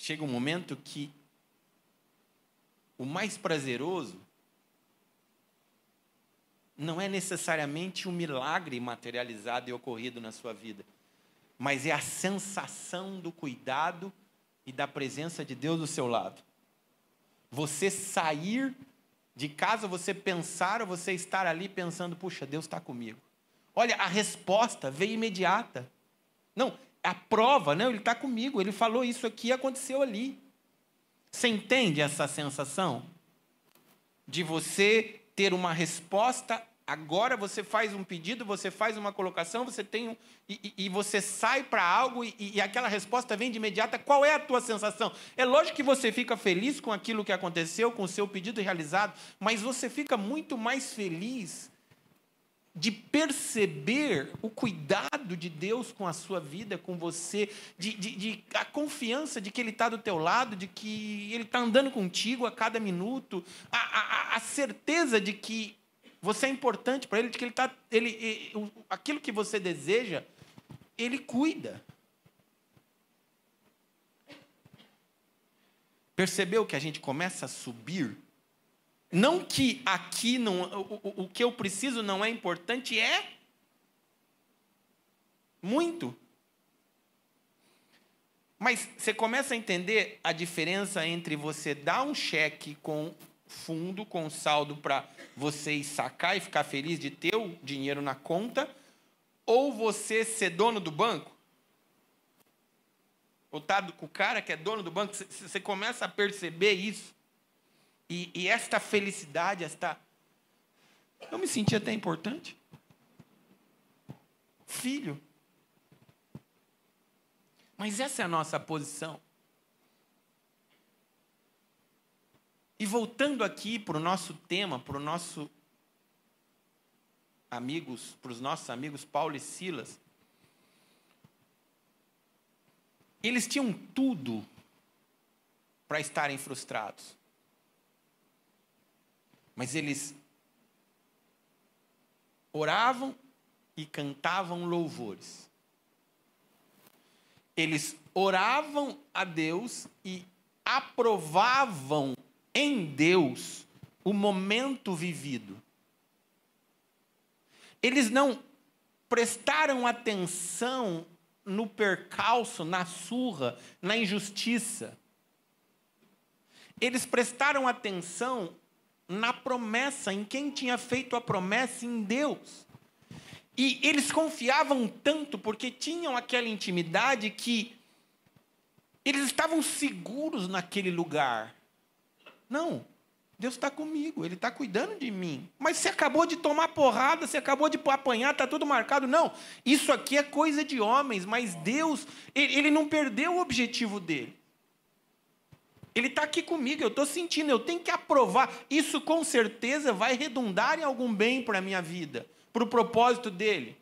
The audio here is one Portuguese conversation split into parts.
chega um momento que o mais prazeroso não é necessariamente um milagre materializado e ocorrido na sua vida, mas é a sensação do cuidado e da presença de Deus do seu lado. Você sair de casa, você pensar ou você estar ali pensando: puxa, Deus está comigo. Olha, a resposta veio imediata. Não, a prova, não, ele está comigo, ele falou isso aqui aconteceu ali. Você entende essa sensação? De você ter uma resposta, agora você faz um pedido, você faz uma colocação, você tem um, e, e você sai para algo e, e aquela resposta vem de imediata. Qual é a tua sensação? É lógico que você fica feliz com aquilo que aconteceu, com o seu pedido realizado, mas você fica muito mais feliz de perceber o cuidado de Deus com a sua vida, com você, de, de, de a confiança de que Ele está do teu lado, de que Ele está andando contigo a cada minuto, a, a, a certeza de que você é importante para Ele, de que Ele está, ele, aquilo que você deseja, Ele cuida. Percebeu que a gente começa a subir não que aqui não, o, o que eu preciso não é importante, é muito. Mas você começa a entender a diferença entre você dar um cheque com fundo, com saldo para você sacar e ficar feliz de ter o dinheiro na conta, ou você ser dono do banco. Ou tá com o cara que é dono do banco, você começa a perceber isso. E, e esta felicidade, esta. Eu me senti até importante. Filho. Mas essa é a nossa posição. E voltando aqui para o nosso tema, para os amigos, para os nossos amigos Paulo e Silas, eles tinham tudo para estarem frustrados. Mas eles oravam e cantavam louvores. Eles oravam a Deus e aprovavam em Deus o momento vivido. Eles não prestaram atenção no percalço, na surra, na injustiça. Eles prestaram atenção na promessa, em quem tinha feito a promessa, em Deus. E eles confiavam tanto porque tinham aquela intimidade que eles estavam seguros naquele lugar. Não, Deus está comigo, Ele está cuidando de mim. Mas você acabou de tomar porrada, você acabou de apanhar, está tudo marcado. Não, isso aqui é coisa de homens, mas Deus, Ele não perdeu o objetivo dele. Ele está aqui comigo, eu estou sentindo, eu tenho que aprovar. Isso com certeza vai redundar em algum bem para a minha vida, para o propósito dele.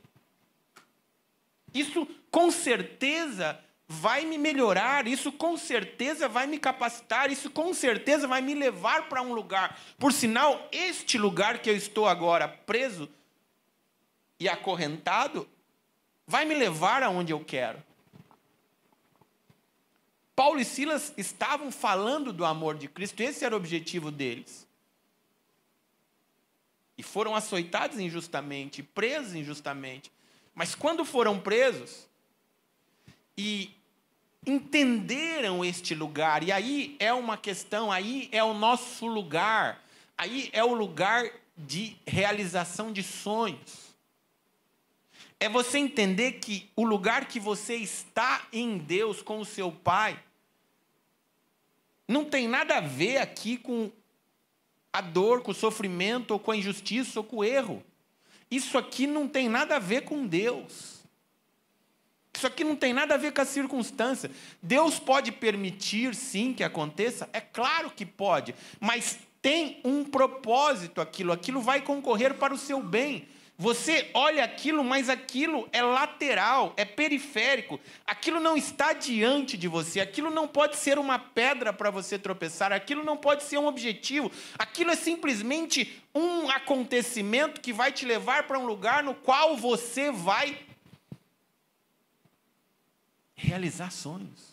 Isso com certeza vai me melhorar, isso com certeza vai me capacitar, isso com certeza vai me levar para um lugar. Por sinal, este lugar que eu estou agora preso e acorrentado vai me levar aonde eu quero. Paulo e Silas estavam falando do amor de Cristo, esse era o objetivo deles. E foram açoitados injustamente, presos injustamente. Mas quando foram presos e entenderam este lugar, e aí é uma questão, aí é o nosso lugar, aí é o lugar de realização de sonhos é você entender que o lugar que você está em Deus com o seu Pai não tem nada a ver aqui com a dor, com o sofrimento, ou com a injustiça, ou com o erro. Isso aqui não tem nada a ver com Deus. Isso aqui não tem nada a ver com a circunstância. Deus pode permitir, sim, que aconteça? É claro que pode, mas tem um propósito aquilo, aquilo vai concorrer para o seu bem. Você olha aquilo, mas aquilo é lateral, é periférico. Aquilo não está diante de você. Aquilo não pode ser uma pedra para você tropeçar. Aquilo não pode ser um objetivo. Aquilo é simplesmente um acontecimento que vai te levar para um lugar no qual você vai realizar sonhos.